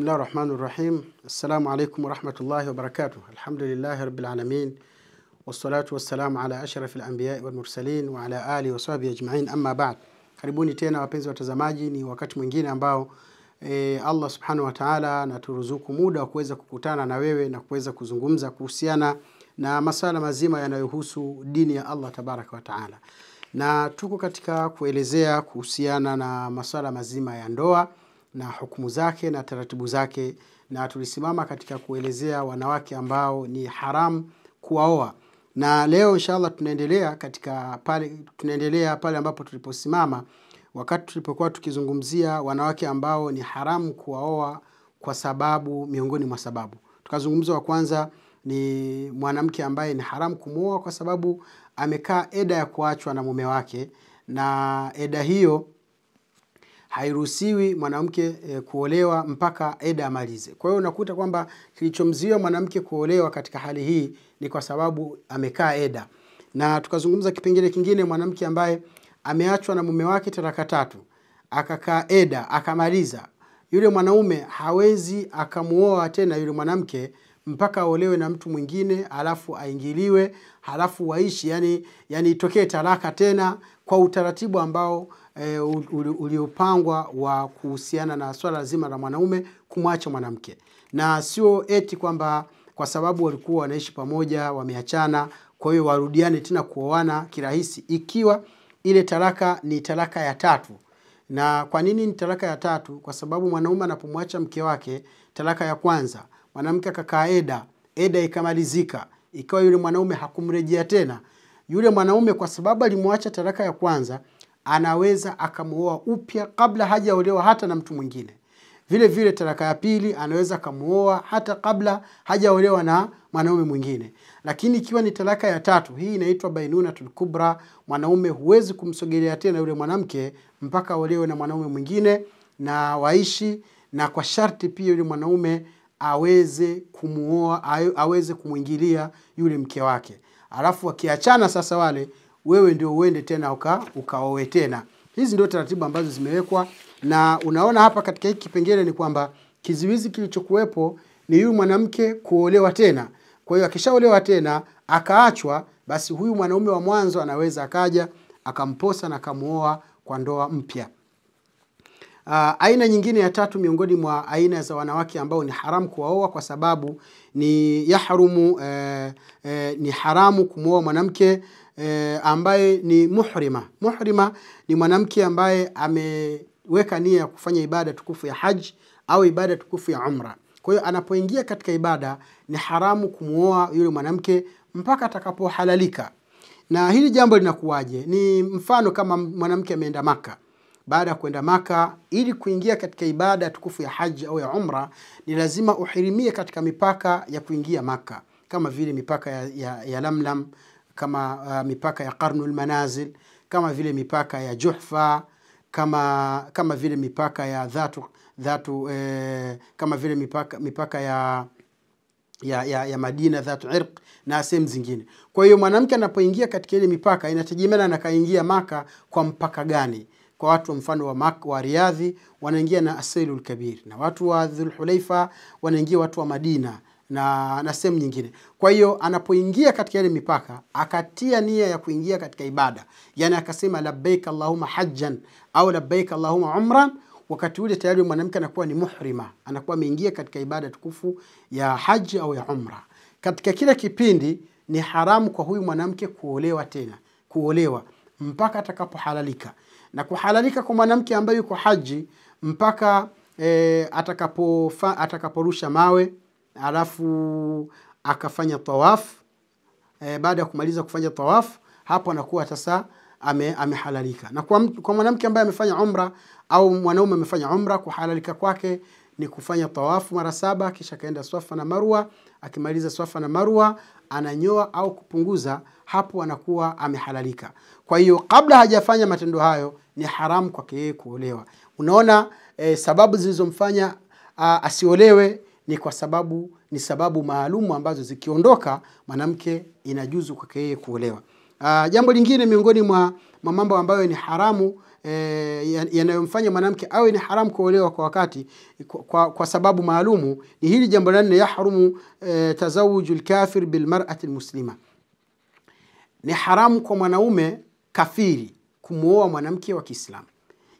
بسم الله الرحمن الرحيم السلام عليكم ورحمة الله وبركاته الحمد لله رب العالمين والصلاة والسلام على أشرف الأنبياء والمرسلين وعلى آله karibuni tena wapenzi watazamaji ni wakati mwingine ambao e, allah subhanahu wataala anaturuzuku muda wa kuweza kukutana na wewe na kuweza kuzungumza kuhusiana na masala mazima yanayohusu dini ya allah tabaraka wataala na tuko katika kuelezea kuhusiana na maswala mazima ya ndoa na hukumu zake na taratibu zake, na tulisimama katika kuelezea wanawake ambao ni haramu kuwaoa, na leo inshallah tunaendelea katika pale, tunaendelea pale ambapo tuliposimama wakati tulipokuwa tukizungumzia wanawake ambao ni haramu kuwaoa kwa sababu, miongoni mwa sababu tukazungumza, wa kwanza ni mwanamke ambaye ni haramu kumwoa kwa sababu amekaa eda ya kuachwa na mume wake, na eda hiyo hairuhusiwi mwanamke e, kuolewa mpaka eda amalize. Kwa hiyo unakuta kwamba kilichomzuia mwanamke kuolewa katika hali hii ni kwa sababu amekaa eda, na tukazungumza kipengele kingine, mwanamke ambaye ameachwa na mume wake talaka tatu, akakaa eda akamaliza, yule mwanaume hawezi akamuoa tena yule mwanamke mpaka aolewe na mtu mwingine, alafu aingiliwe, halafu waishi, yani yani itokee talaka tena kwa utaratibu ambao e, uliopangwa wa kuhusiana na swala zima la mwanaume kumwacha mwanamke, na sio eti kwamba kwa sababu walikuwa wanaishi pamoja wameachana, kwa hiyo warudiane tena kuoana kirahisi, ikiwa ile talaka ni talaka ya tatu. Na kwa nini ni talaka ya tatu? Kwa sababu mwanaume anapomwacha mke wake, talaka ya kwanza mwanamke akakaa eda, eda ikamalizika, ikawa yule mwanaume hakumrejea tena yule mwanaume, kwa sababu alimwacha talaka ya kwanza anaweza akamuoa upya kabla hajaolewa hata na mtu mwingine. Vile vile talaka ya pili anaweza akamuoa hata kabla hajaolewa na mwanaume mwingine. Lakini ikiwa ni talaka ya tatu, hii inaitwa bainunatun kubra. Mwanaume huwezi kumsogelea tena yule mwanamke mpaka aolewe na mwanaume mwingine na waishi, na kwa sharti pia yule mwanaume aweze kumuoa, aweze kumwingilia yule mke wake, alafu wakiachana sasa wale wewe ndio uende tena uka, ukaoe tena. Hizi ndio taratibu ambazo zimewekwa, na unaona hapa katika hiki kipengele ni kwamba kizuizi kilichokuwepo ni huyu mwanamke kuolewa tena. Kwa hiyo akishaolewa tena akaachwa, basi huyu mwanaume wa mwanzo anaweza akaja akamposa na akamuoa kwa ndoa mpya. Uh, aina nyingine ya tatu miongoni mwa aina za wanawake ambao ni haramu kuwaoa kwa sababu ni yahrumu eh, eh, ni haramu kumwoa mwanamke e, ambaye ni muhrima. Muhrima ni mwanamke ambaye ameweka nia ya kufanya ibada tukufu ya haji au ibada tukufu ya umra. Kwa hiyo anapoingia katika ibada ni haramu kumwoa yule mwanamke mpaka atakapohalalika. Na hili jambo linakuwaje? Ni mfano kama mwanamke ameenda Maka. Baada ya kwenda Maka, ili kuingia katika ibada tukufu ya haji au ya umra, ni lazima uhirimie katika mipaka ya kuingia Maka, kama vile mipaka ya, ya, ya Lamlam kama uh, mipaka ya Qarnul Manazil, kama vile mipaka ya Juhfa, kama kama vile mipaka ya dhatu dhatu eh, kama vile mipaka mipaka ya ya, ya, ya Madina dhatu irq na sehemu zingine. Kwa hiyo mwanamke anapoingia katika ile mipaka inategemeana na kaingia Maka kwa mpaka gani. Kwa watu mfano wa wa Riadhi wanaingia na Asailul Kabir, na watu wa Dhulhulaifa wanaingia watu wa Madina na, na sehemu nyingine. Kwa hiyo anapoingia katika ile mipaka akatia nia ya kuingia katika ibada, yani akasema labbaik allahumma hajjan au labbaik allahumma umran, wakati ule tayari mwanamke anakuwa ni muhrima, anakuwa ameingia katika ibada tukufu ya haji au ya umra. Katika kile kipindi ni haramu kwa huyu mwanamke kuolewa tena, kuolewa mpaka atakapohalalika, na kuhalalika kwa mwanamke ambaye yuko haji mpaka e, atakapo atakaporusha mawe alafu akafanya tawafu e, eh, baada ya kumaliza kufanya tawafu hapo anakuwa sasa ame, amehalalika na kwa, kwa mwanamke ambaye amefanya umra au mwanaume amefanya umra kuhalalika kwake ni kufanya tawafu mara saba kisha akaenda swafa na marwa akimaliza swafa na marwa ananyoa au kupunguza hapo anakuwa amehalalika kwa hiyo kabla hajafanya matendo hayo ni haramu kwake yeye kuolewa unaona e, sababu zilizomfanya asiolewe ni kwa sababu ni sababu maalumu ambazo zikiondoka mwanamke inajuzu kwake yeye kuolewa. Uh, jambo lingine miongoni mwa mambo ambayo ni haramu eh, yanayomfanya mwanamke awe ni haramu kuolewa kwa wakati kwa, kwa, sababu maalumu ni hili jambo la nne, yahrumu eh, tazawuju lkafir bilmarati lmuslima, ni haramu kwa mwanaume kafiri kumwoa mwanamke wa Kiislamu.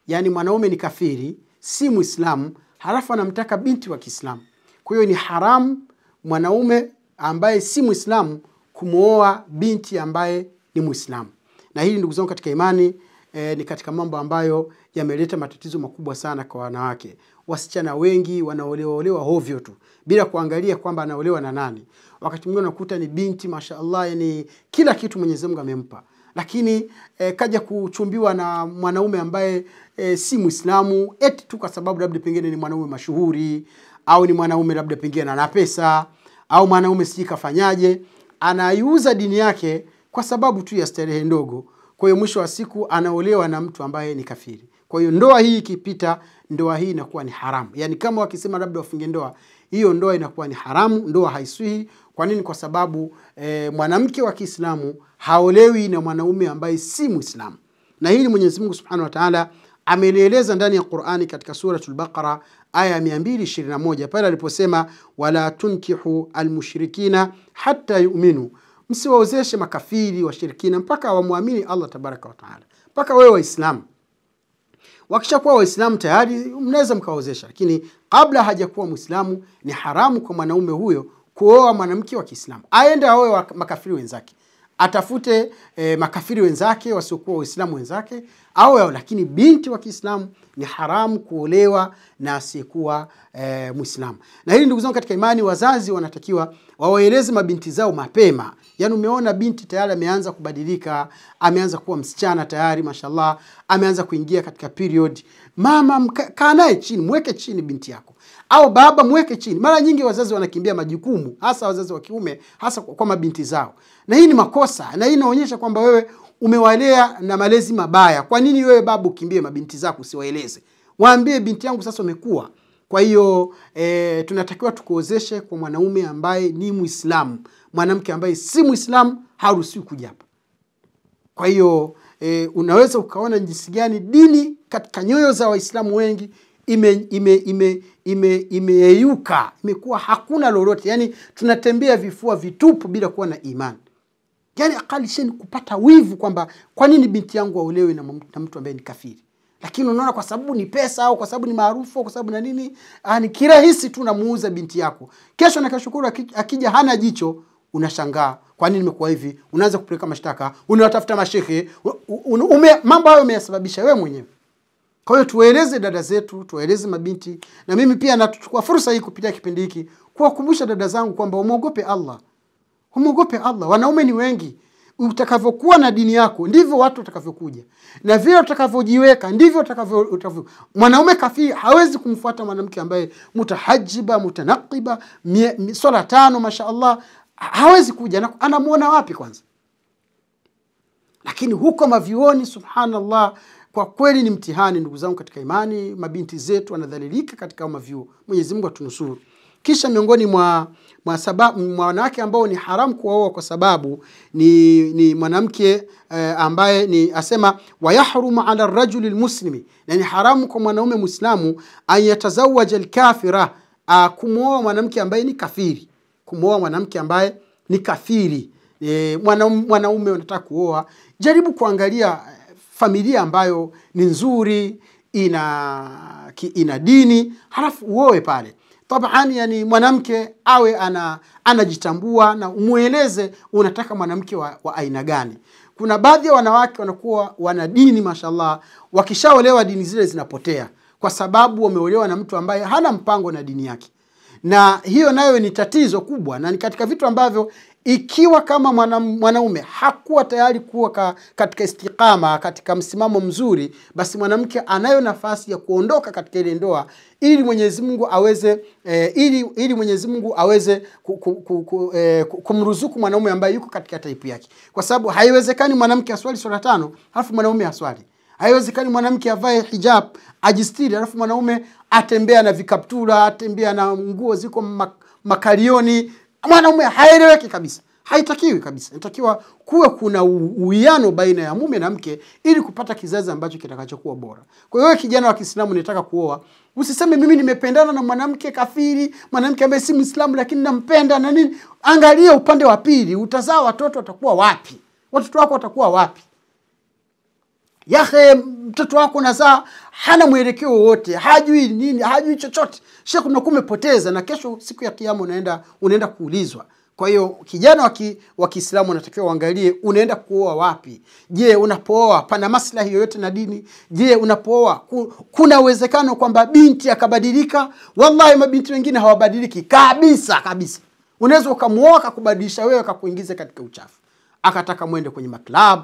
Yaani mwanaume ni kafiri, si Muislamu, halafu anamtaka binti wa Kiislamu kwa hiyo ni haramu mwanaume ambaye si Muislamu kumwoa binti ambaye ni Muislamu. Na hili ndugu zangu katika imani e, ni katika mambo ambayo yameleta matatizo makubwa sana kwa wanawake. Wasichana wengi wanaolewaolewa hovyo tu bila kuangalia kwamba anaolewa na nani. Wakati mwingine unakuta ni binti mashaallah, yani kila kitu Mwenyezi Mungu amempa lakini e, kaja kuchumbiwa na mwanaume ambaye e, si Mwislamu eti tu kwa sababu labda pengine ni mwanaume mashuhuri au ni mwanaume labda pengine ana pesa au mwanaume sijui kafanyaje, anaiuza dini yake kwa sababu tu ya starehe ndogo. Kwa hiyo mwisho wa siku anaolewa na mtu ambaye ni kafiri. Kwa hiyo ndoa hii ikipita, ndoa hii inakuwa ni haramu. Yaani kama wakisema labda wafunge ndoa, hiyo ndoa inakuwa ni haramu, ndoa haiswihi. Kwa nini? Kwa sababu e, mwanamke wa Kiislamu haolewi na mwanaume ambaye si Muislamu, na hili Mwenyezi Mungu Subhanahu wa Ta'ala amelieleza ndani ya Qur'ani katika suratul Baqara aya ya 221 pale aliposema wala tunkihu almushrikina hatta yu'minu, msiwaozeshe makafiri washirikina mpaka wamwamini Allah tabaraka wa taala, mpaka wewe Waislamu wakishakuwa Waislamu tayari mnaweza mkaozesha, lakini kabla hajakuwa Mwislamu ni haramu kwa mwanaume huyo kuoa mwanamke wa Kiislamu aende aoe makafiri wenzake atafute e, makafiri wenzake wasiokuwa waislamu wenzake au, lakini binti wa Kiislamu ni haramu kuolewa na asiyekuwa e, eh, Mwislamu. Na hili ndugu zangu katika imani, wazazi wanatakiwa wawaeleze mabinti zao mapema. Yaani, umeona binti tayari ameanza kubadilika, ameanza kuwa msichana tayari, mashallah, ameanza kuingia katika period, mama, kaa naye chini, mweke chini binti yako au baba mweke chini. Mara nyingi wazazi wanakimbia majukumu, hasa wazazi wa kiume, hasa kwa mabinti zao, na hii ni makosa, na hii inaonyesha kwamba wewe umewalea na malezi mabaya. Kwa nini wewe baba ukimbie mabinti zako usiwaeleze? Waambie, binti yangu, sasa umekuwa kwa hiyo e, tunatakiwa tukuozeshe kwa mwanaume ambaye ni Muislamu. Mwanamke ambaye si Muislamu haruhusiwi kuja hapa. Kwa hiyo e, unaweza ukaona jinsi gani dini katika nyoyo za Waislamu wengi imeyeyuka ime, ime, ime, ime imekuwa hakuna lolote yani tunatembea vifua vitupu bila kuwa na imani yani akalisheni kupata wivu kwamba kwa nini binti yangu aolewe na, na mtu ambaye ni kafiri lakini unaona kwa sababu ni pesa au kwa sababu ni maarufu au kwa sababu na nini ah, ni kirahisi tu namuuza binti yako kesho nakashukuru akija hana jicho unashangaa kwa nini imekuwa hivi unaanza kupeleka mashtaka unawatafuta mashehe mambo hayo umeyasababisha wewe mwenyewe kwa hiyo tuwaeleze dada zetu, tuwaeleze mabinti, na mimi pia nachukua fursa hii kupitia kipindi hiki kuwakumbusha dada zangu kwamba wamwogope Allah, umwogope Allah. Wanaume ni wengi, utakavyokuwa na dini yako ndivyo watu watakavyokuja, na vile utakavyojiweka ndivyo utakavyo. Mwanaume kafiri hawezi kumfuata mwanamke ambaye mutahajiba, mutanakiba, swala tano, mashaallah, hawezi kuja. Anamwona wapi kwanza? Lakini huko mavioni subhanallah kwa kweli ni mtihani, ndugu zangu katika imani. Mabinti zetu wanadhalilika katika mavyuo. Mwenyezi Mungu atunusuru. Kisha miongoni mwa mwa, sababu, wanawake ambao ni haramu kuwaoa kwa sababu ni, ni mwanamke eh, ambaye ni asema wayahrumu ala rajuli lmuslimi, na ni haramu kwa mwanaume mwislamu an yatazawaja lkafira, ah, kumwoa mwanamke ambaye ni kafiri, kumwoa mwanamke ambaye ni kafiri. E, mwanaume wanataka kuoa, jaribu kuangalia familia ambayo ni nzuri, ina ki, ina dini, halafu uoe pale taban, yani mwanamke awe ana anajitambua na umweleze unataka mwanamke wa, wa aina gani. Kuna baadhi ya wanawake wanakuwa wana dini mashallah, wakishaolewa dini zile zinapotea kwa sababu wameolewa na mtu ambaye hana mpango na dini yake, na hiyo nayo ni tatizo kubwa, na ni katika vitu ambavyo ikiwa kama mwana, mwanaume hakuwa tayari kuwa ka, katika istiqama, katika msimamo mzuri, basi mwanamke anayo nafasi ya kuondoka katika ile ndoa ili Mwenyezi Mungu aweze e, ili, ili Mwenyezi Mungu aweze ku, ku, ku, ku, e, kumruzuku mwanaume ambaye yuko katika taipu yake, kwa sababu haiwezekani mwanamke aswali swala tano halafu mwanaume aswali haiwezekani mwanamke avae hijab ajistiri, alafu mwanaume atembea na vikaptura atembea na nguo ziko mak mwanaume haeleweki kabisa haitakiwi kabisa inatakiwa kuwe kuna uwiano baina ya mume na mke ili kupata kizazi ambacho kitakachokuwa bora kwa hiyo kijana wa kiislamu nitaka kuoa usiseme mimi nimependana na mwanamke kafiri mwanamke ambaye si mwislamu lakini nampenda na nini angalia upande wa pili utazaa watoto watakuwa wapi watoto wako watakuwa wapi yahe mtoto wako nazaa hana mwelekeo wowote hajui nini hajui chochote shekh unakuwa umepoteza na kesho siku ya kiama unaenda unaenda kuulizwa kwa hiyo kijana wa kiislamu unatakiwa uangalie unaenda kuoa wapi je unapooa pana maslahi yoyote na dini je unapooa kuna uwezekano kwamba binti akabadilika wallahi mabinti wengine hawabadiliki kabisa kabisa unaweza ukamwoa akakubadilisha wewe akakuingiza katika uchafu akataka mwende kwenye maklabu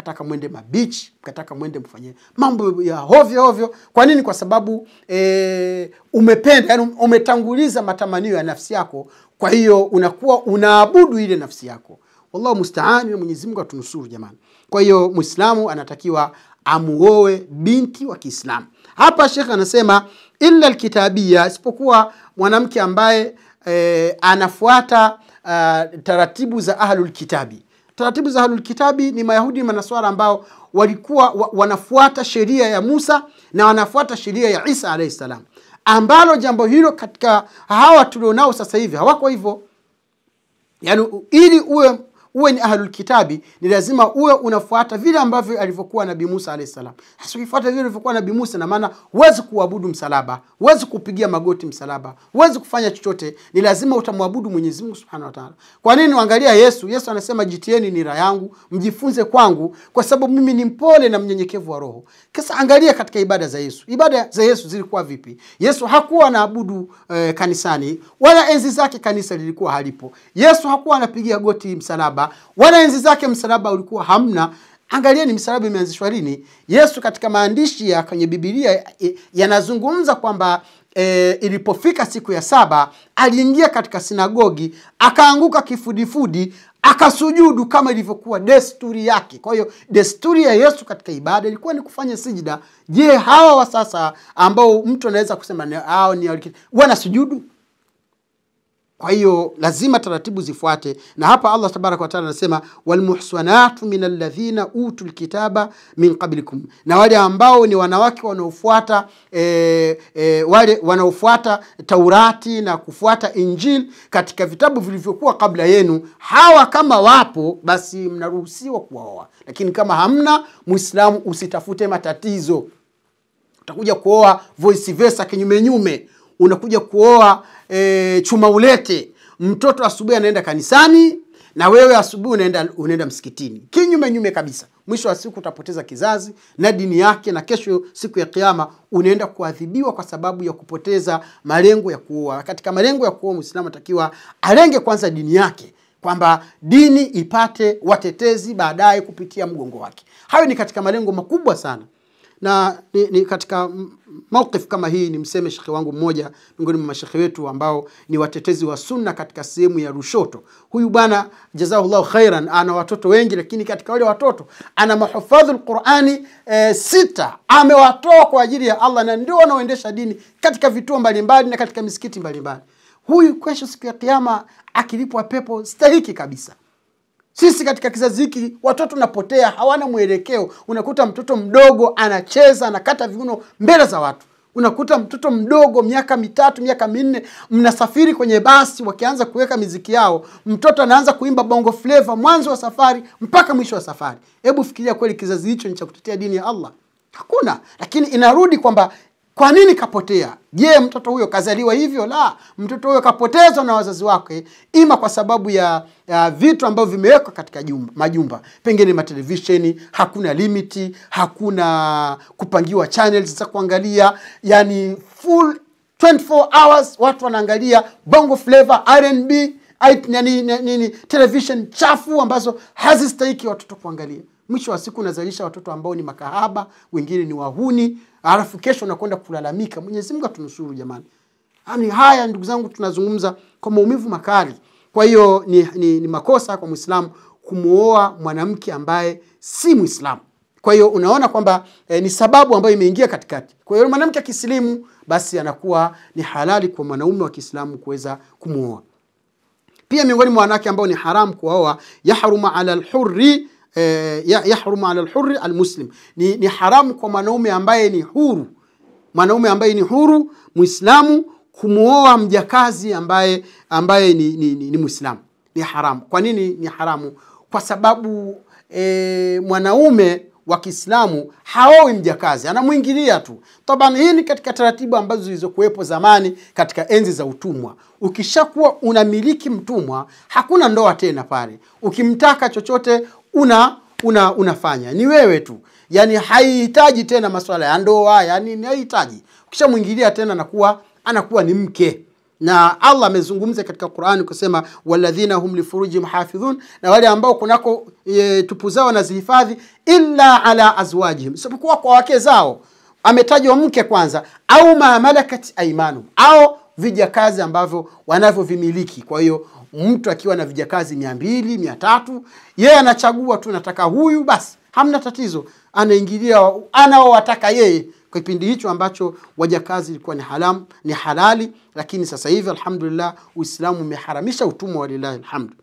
mkataka mwende mabichi, mkataka mwende mfanye mambo ya hovyo hovyo. Kwa nini? Kwa sababu e, umependa, yani umetanguliza matamanio ya nafsi yako, kwa hiyo unakuwa unaabudu ile nafsi yako. Wallahu mustaani Mwenyezi Mungu atunusuru jamani. Kwa hiyo Muislamu anatakiwa amuoe binti wa Kiislamu. Hapa Sheikh anasema illa alkitabia, isipokuwa mwanamke ambaye e, anafuata uh, taratibu za ahlul kitabi taratibu za ahlul kitabi ni mayahudi manaswara ambao walikuwa wanafuata sheria ya musa na wanafuata sheria ya isa alayhi salam ambalo jambo hilo katika hawa tulionao sasa hivi hawako hivyo Yani, ili uwe uwe ni ahlul kitabi ni lazima uwe unafuata vile ambavyo alivyokuwa nabii Musa alayhi salam. hasa ukifuata vile alivyokuwa nabii Musa, na maana huwezi kuabudu msalaba, huwezi kupigia magoti msalaba, huwezi kufanya chochote, ni lazima utamwabudu Mwenyezi Mungu Subhanahu wa Ta'ala. Kwa nini? Angalia Yesu. Yesu anasema jitieni nira yangu, mjifunze kwangu, kwa sababu mimi ni mpole na mnyenyekevu wa roho. Kisa angalia katika ibada za Yesu, ibada za Yesu zilikuwa vipi? Yesu hakuwa anaabudu eh, kanisani, wala enzi zake kanisa lilikuwa halipo. Yesu hakuwa anapigia goti msalaba msalaba, wala enzi zake msalaba ulikuwa hamna. angalia ni msalaba imeanzishwa lini? Yesu katika maandishi ya kwenye Bibilia e, yanazungumza kwamba e, ilipofika siku ya saba aliingia katika sinagogi akaanguka kifudifudi akasujudu kama ilivyokuwa desturi yake. Kwa hiyo desturi ya Yesu katika ibada ilikuwa ni kufanya sijida. Je, hawa wa sasa ambao mtu anaweza kusema hao ni wanasujudu? Kwa hiyo lazima taratibu zifuate, na hapa Allah tabaraka wataala anasema walmuhsanatu min alladhina utu lkitaba min qablikum, na wale ambao ni wanawake wanaofuata e, e, wale wanaofuata Taurati na kufuata Injili katika vitabu vilivyokuwa kabla yenu, hawa kama wapo, basi mnaruhusiwa kuwaoa, lakini kama hamna, muislamu usitafute matatizo, utakuja kuoa voice versa, kinyumenyume unakuja kuoa e, chuma ulete mtoto asubuhi anaenda kanisani na wewe asubuhi unaenda unaenda msikitini kinyume nyume kabisa mwisho wa siku utapoteza kizazi na dini yake na kesho siku ya kiama unaenda kuadhibiwa kwa sababu ya kupoteza malengo ya kuoa katika malengo ya kuoa mwislamu atakiwa alenge kwanza dini yake kwamba dini ipate watetezi baadaye kupitia mgongo wake hayo ni katika malengo makubwa sana na ni, ni katika mauqif kama hii ni mseme shekhe wangu mmoja miongoni mwa mashekhe wetu ambao ni watetezi wa sunna katika sehemu ya rushoto Huyu bwana jazahullahu khairan, ana watoto wengi, lakini katika wale watoto ana mahufadhu Qurani e, sita amewatoa kwa ajili ya Allah na ndio wanaoendesha dini katika vituo mbalimbali na katika misikiti mbalimbali. Huyu kesho siku ya Kiyama akilipwa pepo stahiki kabisa. Sisi katika kizazi hiki watoto napotea, hawana mwelekeo. Unakuta mtoto mdogo anacheza, anakata viuno mbele za watu. Unakuta mtoto mdogo miaka mitatu, miaka minne, mnasafiri kwenye basi, wakianza kuweka miziki yao, mtoto anaanza kuimba bongo fleva mwanzo wa safari mpaka mwisho wa safari. Hebu fikiria, kweli kizazi hicho ni cha kutetea dini ya Allah? Hakuna. Lakini inarudi kwamba kwa nini kapotea? Je, mtoto huyo kazaliwa hivyo? La, mtoto huyo kapotezwa na wazazi wake, ima kwa sababu ya, ya vitu ambavyo vimewekwa katika jumba, majumba, pengine matelevisheni, hakuna limiti, hakuna kupangiwa channels za kuangalia, yani full 24 hours watu wanaangalia bongo flavor, R&B, nini, nini, television chafu ambazo hazistahiki watoto kuangalia. Mwisho wa siku unazalisha watoto ambao ni makahaba, wengine ni wahuni, alafu kesho unakwenda kulalamika. Mwenyezi Mungu atunusuru jamani. Yaani haya ndugu zangu, tunazungumza kwa maumivu makali. Kwa hiyo ni, ni, ni makosa kwa mwislamu kumwoa mwanamke ambaye si mwislamu. Kwa hiyo unaona kwamba e, ni sababu ambayo imeingia katikati. Kwa hiyo mwanamke akisilimu, basi anakuwa ni halali kwa mwanaume wa Kiislamu kuweza kumwoa. Pia miongoni mwa wanawake ambao ni haramu kuoa, yahruma ala alhurri eh, yahrumu ala lhuri almuslim ni, ni haramu kwa mwanaume ambaye ni huru mwanaume ambaye ni huru mwislamu kumwoa mjakazi ambaye ambaye ni, ni, ni, ni mwislamu ni haramu kwa nini ni haramu kwa sababu e, mwanaume wa kiislamu haowi mjakazi anamwingilia tu taban hii ni katika taratibu ambazo zilizokuwepo zamani katika enzi za utumwa ukishakuwa unamiliki mtumwa hakuna ndoa tena pale ukimtaka chochote una, una unafanya ni wewe tu yani haihitaji tena masuala ya ndoa yani haihitaji ukishamwingilia tena anakuwa anakuwa ni mke na allah amezungumza katika qurani kusema walladhina hum lifuruji hafidhun na wale ambao kunako e, tupu zao wanazihifadhi illa ala azwajihim isipokuwa kwa wake zao ametajwa mke kwanza au maamalakat aimanu au vijakazi ambavyo wanavyovimiliki kwa hiyo mtu akiwa na vijakazi mia mbili mia tatu yeye anachagua tu nataka huyu basi hamna tatizo anaingilia anaowataka yeye kipindi hicho ambacho wajakazi ilikuwa ni ni halali lakini sasa hivi alhamdulillah uislamu umeharamisha utumwa walilahi lhamdu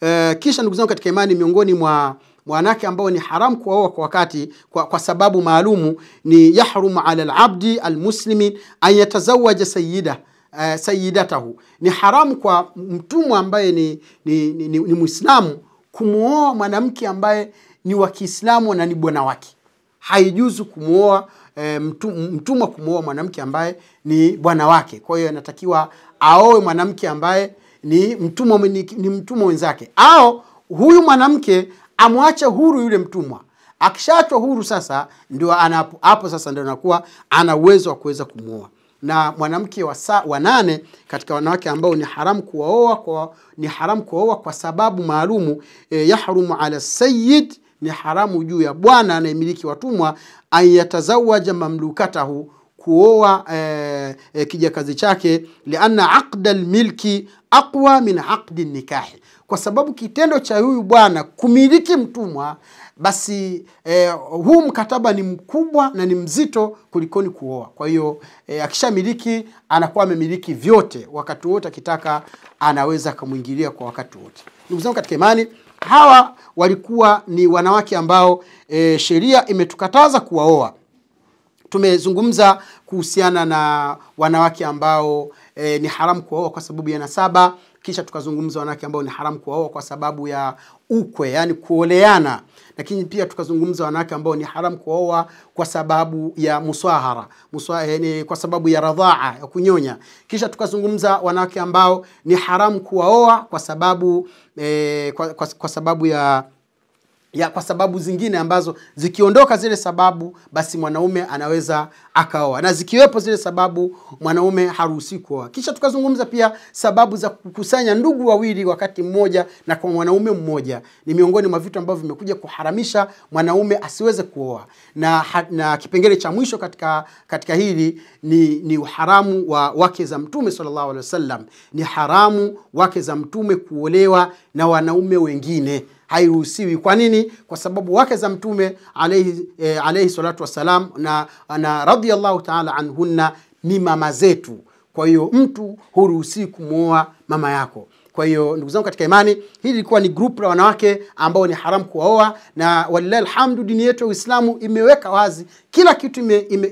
e, eh, kisha ndugu zangu katika imani miongoni mwa mwanake ambao ni haramu kuwaoa kwa wakati kwa, kwa sababu maalumu ni yahrumu ala labdi almuslimi an yatazawaja sayida eh, sayidatahu. Ni haramu kwa mtumwa ambaye ni, ni, ni, ni, ni Mwislamu kumwoa mwanamke ambaye ni wa Kiislamu na ni bwana wake. Haijuzu kumwoa e, eh, mtumwa kumwoa mwanamke ambaye ni bwana wake. Kwa hiyo anatakiwa aoe mwanamke ambaye ni mtumwa ni, ni mtumwa wenzake, au huyu mwanamke amwache huru yule mtumwa. Akishaachwa huru sasa, ndio hapo sasa ndio anakuwa ana uwezo wa kuweza kumwoa na mwanamke wa, saa wa nane katika wanawake ambao ni haramu kuwaoa kwa, ni haramu kuwaoa kwa sababu maalumu e, yahrumu ala sayyid ni haramu juu ya bwana anayemiliki watumwa ayatazawaja mamlukatahu kuoa e, e, kijakazi chake lianna aqda lmilki aqwa min aqdi nikahi, kwa sababu kitendo cha huyu bwana kumiliki mtumwa basi eh, huu mkataba ni mkubwa na ni mzito kulikoni kuoa. Kwa hiyo eh, akishamiliki anakuwa amemiliki vyote, wakati wote akitaka anaweza akamwingilia kwa wakati wote. Ndugu zangu katika imani, hawa walikuwa ni wanawake ambao eh, sheria imetukataza kuwaoa tumezungumza kuhusiana na wanawake ambao e, ni haramu kuwaoa kwa sababu ya nasaba kisha tukazungumza wanawake ambao ni haramu kuwaoa kwa sababu ya ukwe, yani kuoleana lakini pia tukazungumza wanawake ambao ni haram kuoa kwa sababu ya muswahara muswa, yani eh, kwa sababu ya radhaa ya kunyonya. Kisha tukazungumza wanawake ambao ni haram kuwaoa kwa sababu eh, kwa, kwa, kwa sababu ya ya kwa sababu zingine ambazo zikiondoka zile sababu basi mwanaume anaweza akaoa na zikiwepo zile sababu mwanaume haruhusi kuoa kisha tukazungumza pia sababu za kukusanya ndugu wawili wakati mmoja na kwa mwanaume mmoja ni miongoni mwa vitu ambavyo vimekuja kuharamisha mwanaume asiweze kuoa na, na kipengele cha mwisho katika, katika hili ni, ni uharamu wa wake za mtume sallallahu alaihi wasallam ni haramu wake za mtume kuolewa na wanaume wengine hairuhusiwi. Kwa nini? Kwa sababu wake za Mtume alayhi, e, alayhi salatu wassalam na, na radhiallahu taala anhunna ni mama zetu. Kwa hiyo mtu huruhusiwi kumwoa mama yako. Kwa hiyo ndugu zangu katika imani, hili lilikuwa ni grupu la wanawake ambao ni haramu kuwaoa, na walilahi alhamdu, dini yetu ya Uislamu imeweka wazi kila kitu,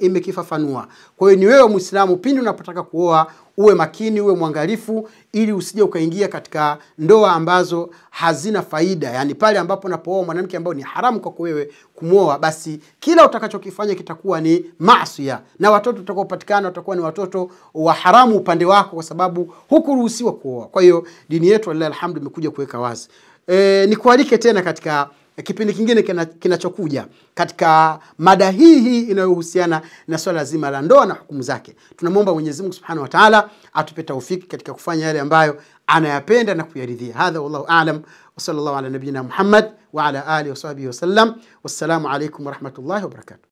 imekifafanua ime, ime kwa hiyo ni wewe Muislamu, pindi unapotaka kuoa uwe makini, uwe mwangalifu, ili usije ukaingia katika ndoa ambazo hazina faida. Yani pale ambapo unapooa mwanamke ambaye ni haramu kwako wewe kumwoa, basi kila utakachokifanya kitakuwa ni maasia, na watoto utakaopatikana watakuwa ni watoto wa haramu upande wako, kwa sababu hukuruhusiwa kuoa. Kwa hiyo dini yetu alhamdu imekuja kuweka wazi. E, nikualike tena katika Eh, kipindi kingine kinachokuja kina katika mada hii hii inayohusiana na swala zima la ndoa na hukumu zake. Tunamwomba Mwenyezi Mungu Subhanahu wa Ta'ala atupe taufiki katika kufanya yale ambayo anayapenda na kuyaridhia. Hadha wallahu a'lam, wa sallallahu ala nabiina Muhammad wa ala alihi wa sahbihi wasallam. Wassalamu alaikum warahmatullahi wabarakatuh.